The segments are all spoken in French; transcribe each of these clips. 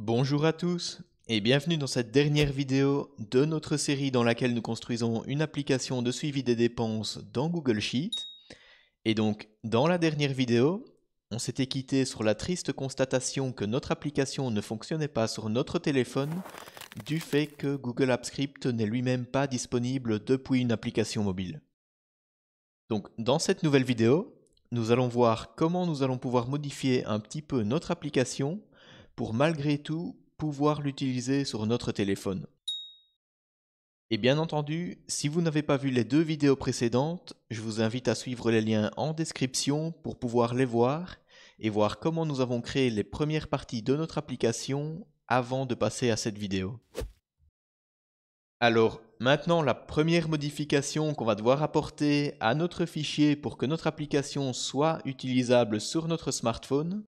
Bonjour à tous et bienvenue dans cette dernière vidéo de notre série dans laquelle nous construisons une application de suivi des dépenses dans Google Sheet. Et donc, dans la dernière vidéo, on s'était quitté sur la triste constatation que notre application ne fonctionnait pas sur notre téléphone du fait que Google Apps Script n'est lui-même pas disponible depuis une application mobile. Donc, dans cette nouvelle vidéo, nous allons voir comment nous allons pouvoir modifier un petit peu notre application pour malgré tout pouvoir l'utiliser sur notre téléphone. Et bien entendu, si vous n'avez pas vu les deux vidéos précédentes, je vous invite à suivre les liens en description pour pouvoir les voir et voir comment nous avons créé les premières parties de notre application avant de passer à cette vidéo. Alors maintenant, la première modification qu'on va devoir apporter à notre fichier pour que notre application soit utilisable sur notre smartphone,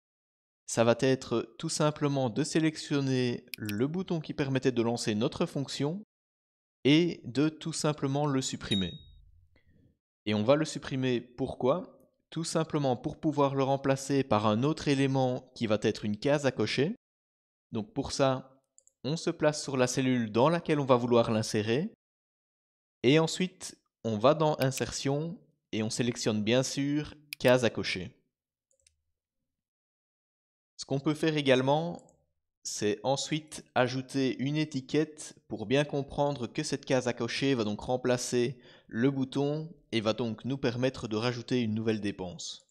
ça va être tout simplement de sélectionner le bouton qui permettait de lancer notre fonction et de tout simplement le supprimer. Et on va le supprimer pourquoi Tout simplement pour pouvoir le remplacer par un autre élément qui va être une case à cocher. Donc pour ça, on se place sur la cellule dans laquelle on va vouloir l'insérer. Et ensuite, on va dans Insertion et on sélectionne bien sûr Case à cocher qu'on peut faire également, c'est ensuite ajouter une étiquette pour bien comprendre que cette case à cocher va donc remplacer le bouton et va donc nous permettre de rajouter une nouvelle dépense.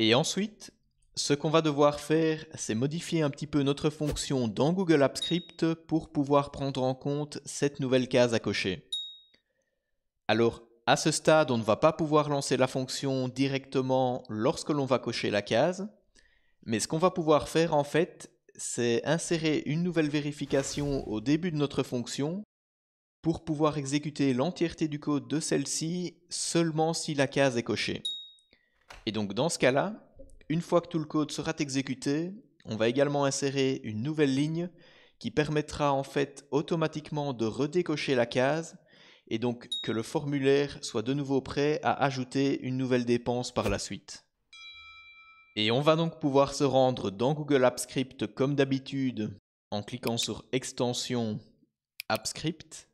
Et ensuite, ce qu'on va devoir faire, c'est modifier un petit peu notre fonction dans Google Apps Script pour pouvoir prendre en compte cette nouvelle case à cocher. Alors, à ce stade, on ne va pas pouvoir lancer la fonction directement lorsque l'on va cocher la case, mais ce qu'on va pouvoir faire en fait, c'est insérer une nouvelle vérification au début de notre fonction pour pouvoir exécuter l'entièreté du code de celle-ci seulement si la case est cochée. Et donc dans ce cas-là, une fois que tout le code sera exécuté, on va également insérer une nouvelle ligne qui permettra en fait automatiquement de redécocher la case et donc que le formulaire soit de nouveau prêt à ajouter une nouvelle dépense par la suite. Et on va donc pouvoir se rendre dans Google Apps Script comme d'habitude en cliquant sur Extension Apps Script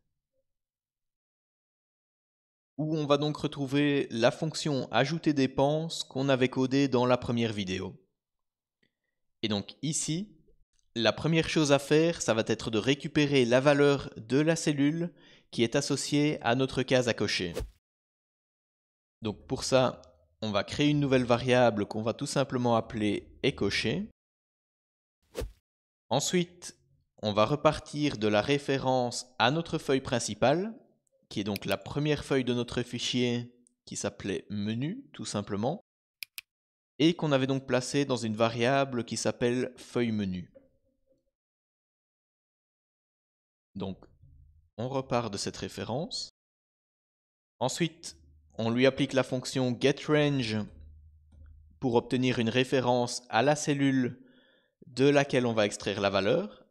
où on va donc retrouver la fonction ajouter dépenses qu'on avait codée dans la première vidéo. Et donc ici, la première chose à faire, ça va être de récupérer la valeur de la cellule qui est associé à notre case à cocher. Donc pour ça, on va créer une nouvelle variable qu'on va tout simplement appeler écocher. Ensuite, on va repartir de la référence à notre feuille principale, qui est donc la première feuille de notre fichier qui s'appelait menu tout simplement, et qu'on avait donc placé dans une variable qui s'appelle feuille menu. Donc on repart de cette référence. Ensuite, on lui applique la fonction getRange pour obtenir une référence à la cellule de laquelle on va extraire la valeur.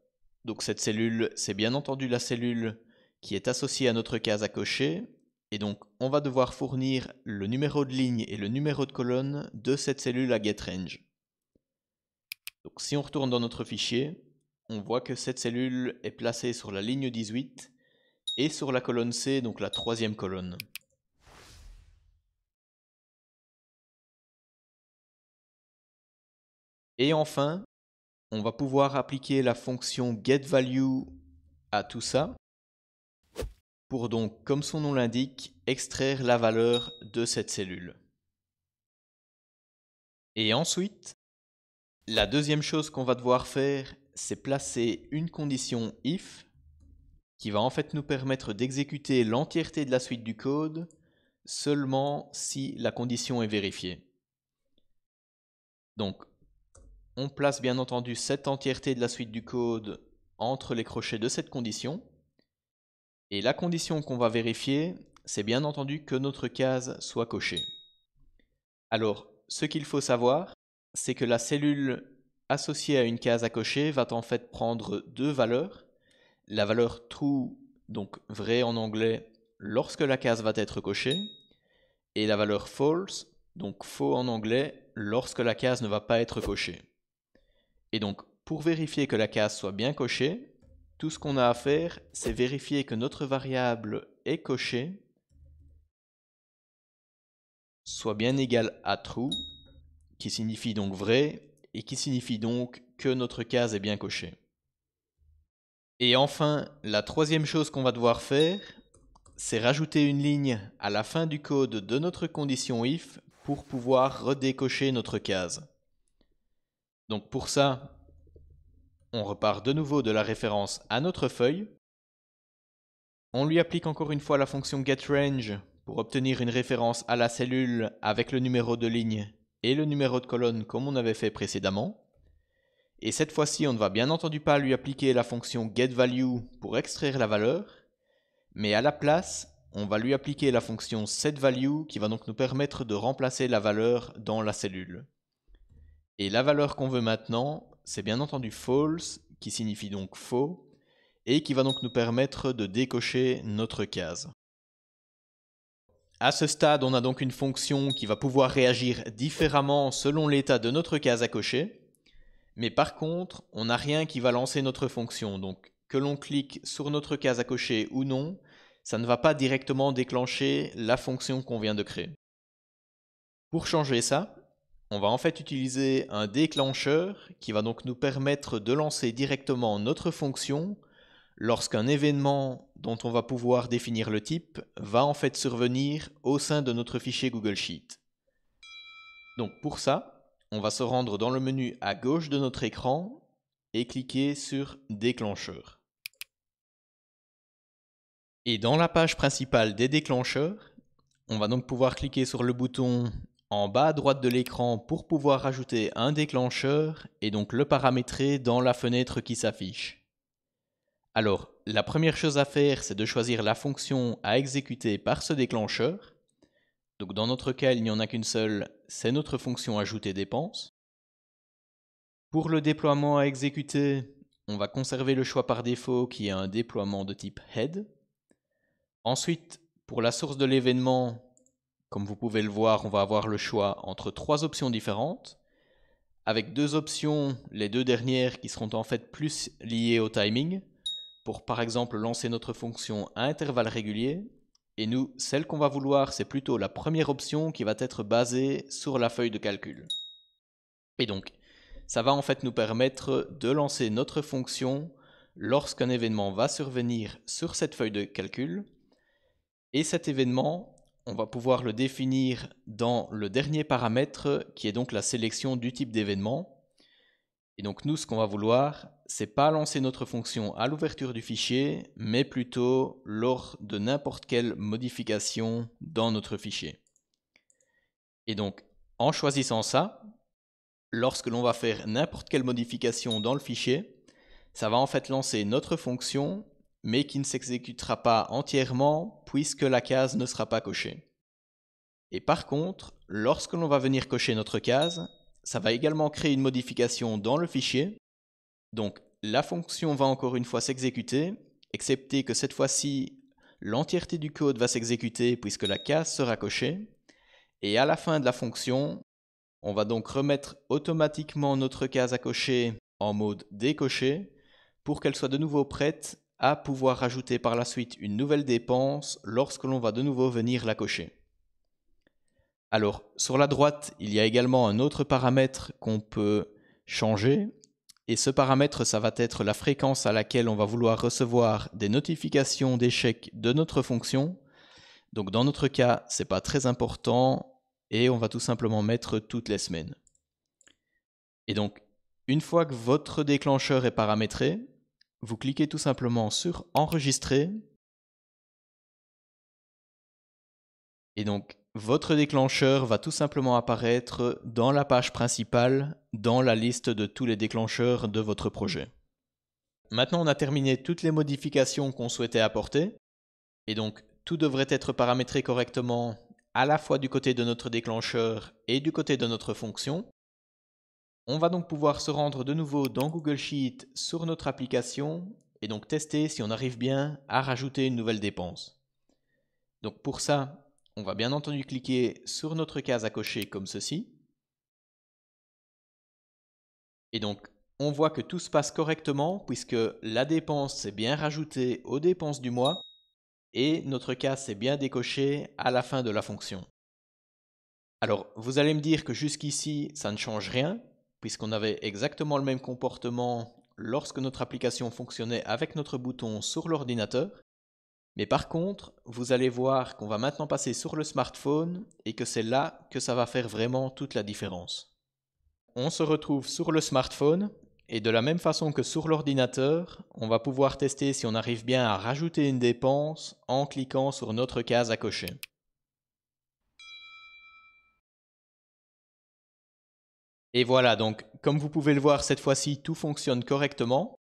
Donc cette cellule, c'est bien entendu la cellule qui est associée à notre case à cocher. Et donc on va devoir fournir le numéro de ligne et le numéro de colonne de cette cellule à getRange. Donc si on retourne dans notre fichier, on voit que cette cellule est placée sur la ligne 18 et sur la colonne C, donc la troisième colonne. Et enfin, on va pouvoir appliquer la fonction getValue à tout ça pour donc, comme son nom l'indique, extraire la valeur de cette cellule. Et ensuite, la deuxième chose qu'on va devoir faire, c'est placer une condition if qui va en fait nous permettre d'exécuter l'entièreté de la suite du code seulement si la condition est vérifiée. Donc, on place bien entendu cette entièreté de la suite du code entre les crochets de cette condition. Et la condition qu'on va vérifier, c'est bien entendu que notre case soit cochée. Alors, ce qu'il faut savoir, c'est que la cellule associée à une case à cocher va en fait prendre deux valeurs, la valeur true, donc vrai en anglais, lorsque la case va être cochée, et la valeur false, donc faux en anglais, lorsque la case ne va pas être cochée. Et donc, pour vérifier que la case soit bien cochée, tout ce qu'on a à faire, c'est vérifier que notre variable est cochée soit bien égale à true, qui signifie donc vrai, et qui signifie donc que notre case est bien cochée. Et enfin, la troisième chose qu'on va devoir faire, c'est rajouter une ligne à la fin du code de notre condition if pour pouvoir redécocher notre case. Donc pour ça, on repart de nouveau de la référence à notre feuille. On lui applique encore une fois la fonction getRange pour obtenir une référence à la cellule avec le numéro de ligne et le numéro de colonne comme on avait fait précédemment. Et cette fois-ci, on ne va bien entendu pas lui appliquer la fonction getValue pour extraire la valeur, mais à la place, on va lui appliquer la fonction setValue qui va donc nous permettre de remplacer la valeur dans la cellule. Et la valeur qu'on veut maintenant, c'est bien entendu false, qui signifie donc faux, et qui va donc nous permettre de décocher notre case. À ce stade, on a donc une fonction qui va pouvoir réagir différemment selon l'état de notre case à cocher. Mais par contre, on n'a rien qui va lancer notre fonction. Donc que l'on clique sur notre case à cocher ou non, ça ne va pas directement déclencher la fonction qu'on vient de créer. Pour changer ça, on va en fait utiliser un déclencheur qui va donc nous permettre de lancer directement notre fonction lorsqu'un événement dont on va pouvoir définir le type va en fait survenir au sein de notre fichier Google Sheet. Donc pour ça, on va se rendre dans le menu à gauche de notre écran et cliquer sur Déclencheur. Et dans la page principale des déclencheurs, on va donc pouvoir cliquer sur le bouton en bas à droite de l'écran pour pouvoir ajouter un déclencheur et donc le paramétrer dans la fenêtre qui s'affiche. Alors, la première chose à faire, c'est de choisir la fonction à exécuter par ce déclencheur. Donc dans notre cas, il n'y en a qu'une seule, c'est notre fonction ajouter dépenses. Pour le déploiement à exécuter, on va conserver le choix par défaut qui est un déploiement de type head. Ensuite, pour la source de l'événement, comme vous pouvez le voir, on va avoir le choix entre trois options différentes, avec deux options, les deux dernières qui seront en fait plus liées au timing, pour par exemple lancer notre fonction à intervalles réguliers, et nous, celle qu'on va vouloir, c'est plutôt la première option qui va être basée sur la feuille de calcul. Et donc, ça va en fait nous permettre de lancer notre fonction lorsqu'un événement va survenir sur cette feuille de calcul. Et cet événement, on va pouvoir le définir dans le dernier paramètre qui est donc la sélection du type d'événement. Et donc nous, ce qu'on va vouloir, c'est pas lancer notre fonction à l'ouverture du fichier, mais plutôt lors de n'importe quelle modification dans notre fichier. Et donc, en choisissant ça, lorsque l'on va faire n'importe quelle modification dans le fichier, ça va en fait lancer notre fonction, mais qui ne s'exécutera pas entièrement puisque la case ne sera pas cochée. Et par contre, lorsque l'on va venir cocher notre case, ça va également créer une modification dans le fichier donc la fonction va encore une fois s'exécuter, excepté que cette fois-ci, l'entièreté du code va s'exécuter puisque la case sera cochée. Et à la fin de la fonction, on va donc remettre automatiquement notre case à cocher en mode décoché pour qu'elle soit de nouveau prête à pouvoir rajouter par la suite une nouvelle dépense lorsque l'on va de nouveau venir la cocher. Alors, sur la droite, il y a également un autre paramètre qu'on peut changer et ce paramètre, ça va être la fréquence à laquelle on va vouloir recevoir des notifications d'échec de notre fonction. Donc dans notre cas, ce n'est pas très important et on va tout simplement mettre toutes les semaines. Et donc, une fois que votre déclencheur est paramétré, vous cliquez tout simplement sur Enregistrer. Et donc, votre déclencheur va tout simplement apparaître dans la page principale, dans la liste de tous les déclencheurs de votre projet. Maintenant, on a terminé toutes les modifications qu'on souhaitait apporter. Et donc, tout devrait être paramétré correctement à la fois du côté de notre déclencheur et du côté de notre fonction. On va donc pouvoir se rendre de nouveau dans Google Sheet sur notre application et donc tester si on arrive bien à rajouter une nouvelle dépense. Donc pour ça, on va bien entendu cliquer sur notre case à cocher comme ceci. Et donc, on voit que tout se passe correctement puisque la dépense s'est bien rajoutée aux dépenses du mois et notre case s'est bien décochée à la fin de la fonction. Alors, vous allez me dire que jusqu'ici, ça ne change rien puisqu'on avait exactement le même comportement lorsque notre application fonctionnait avec notre bouton sur l'ordinateur. Mais par contre, vous allez voir qu'on va maintenant passer sur le smartphone et que c'est là que ça va faire vraiment toute la différence. On se retrouve sur le smartphone et de la même façon que sur l'ordinateur, on va pouvoir tester si on arrive bien à rajouter une dépense en cliquant sur notre case à cocher. Et voilà, donc comme vous pouvez le voir, cette fois-ci, tout fonctionne correctement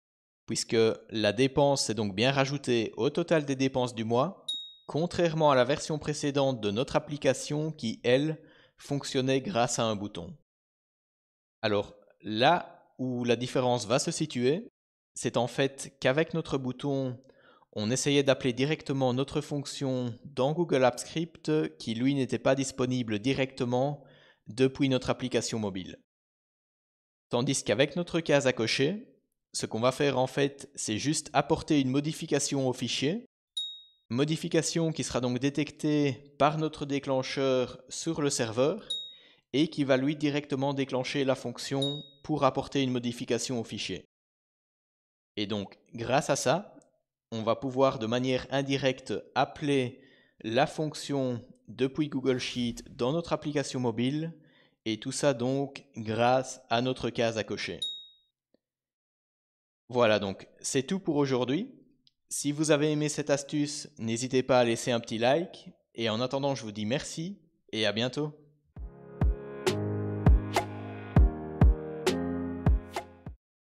puisque la dépense est donc bien rajoutée au total des dépenses du mois, contrairement à la version précédente de notre application qui, elle, fonctionnait grâce à un bouton. Alors là où la différence va se situer, c'est en fait qu'avec notre bouton, on essayait d'appeler directement notre fonction dans Google Apps Script qui lui n'était pas disponible directement depuis notre application mobile. Tandis qu'avec notre case à cocher, ce qu'on va faire en fait, c'est juste apporter une modification au fichier. Modification qui sera donc détectée par notre déclencheur sur le serveur et qui va lui directement déclencher la fonction pour apporter une modification au fichier. Et donc, grâce à ça, on va pouvoir de manière indirecte appeler la fonction depuis Google Sheet dans notre application mobile, et tout ça donc grâce à notre case à cocher. Voilà donc, c'est tout pour aujourd'hui. Si vous avez aimé cette astuce, n'hésitez pas à laisser un petit like. Et en attendant, je vous dis merci et à bientôt.